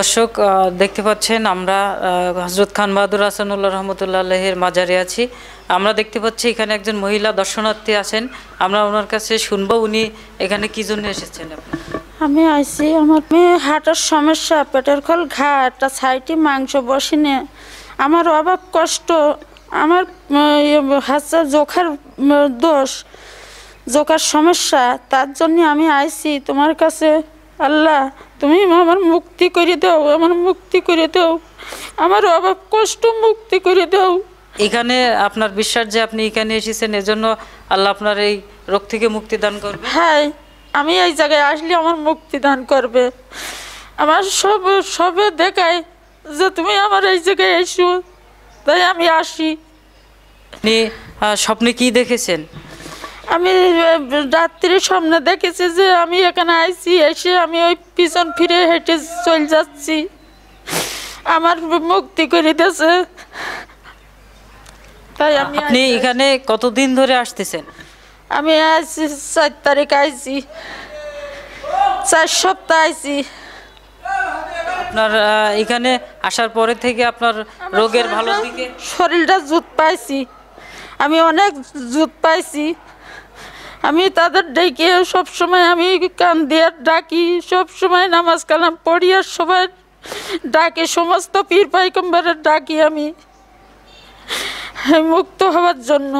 দর্শক দেখতে পাচ্ছেন আমরা হজরত খান বাহাদুর হাসানুল্লাহ রহমতুল্লাহ আল্লাহের মাজারে আছি আমরা দেখতে পাচ্ছি এখানে একজন মহিলা দর্শনার্থী আছেন আমরা ওনার কাছে শুনবো উনি এখানে কি জন্য এসেছেন আমি আইসি আমার মেয়ে হার্টের সমস্যা পেটের খোল ঘা একটা সাইটি মাংস বসিনে আমার অভাব কষ্ট আমার ইয়ে, হাসা জোখার দোষ জোখার সমস্যা তার জন্য আমি আইছি তোমার কাছে আল্লাহ তুমি আমার মুক্তি করে দাও আমার মুক্তি করে দাও আমার অভাব কষ্ট মুক্তি করে দাও এখানে আপনার বিশ্বাস যে আপনি এখানে এসেছেন এজন্য আল্লাহ আপনার এই রোগ থেকে মুক্তি দান করবে হ্যাঁ আমি এই জায়গায় আসলে আমার মুক্তি দান করবে আমার সব সবে দেখায় যে তুমি আমার এই জায়গায় এসো তাই আমি আসি আপনি স্বপ্নে কি দেখেছেন আমি রাত্রির সামনে দেখেছি যে আমি এখানে আইছি এসে আমি ওই পিছন ফিরে হেঁটে চলে যাচ্ছি আমার মুক্তি করে দিয়েছে তাই আমি আপনি এখানে কতদিন ধরে আসতেছেন আমি আইছি চার তারিখ আইছি চার সপ্তাহ আইছি আপনার এখানে আসার পরে থেকে আপনার রোগের ভালো দিকে শরীরটা জুত পাইছি আমি অনেক জুত পাইছি আমি তাদের ডেকে সবসময় আমি কান দিয়ে ডাকি সবসময় নামাজ কালাম পড়িয়ার সবাই ডাকে সমস্ত পীর পাইকম্বরের ডাকি আমি মুক্ত হওয়ার জন্য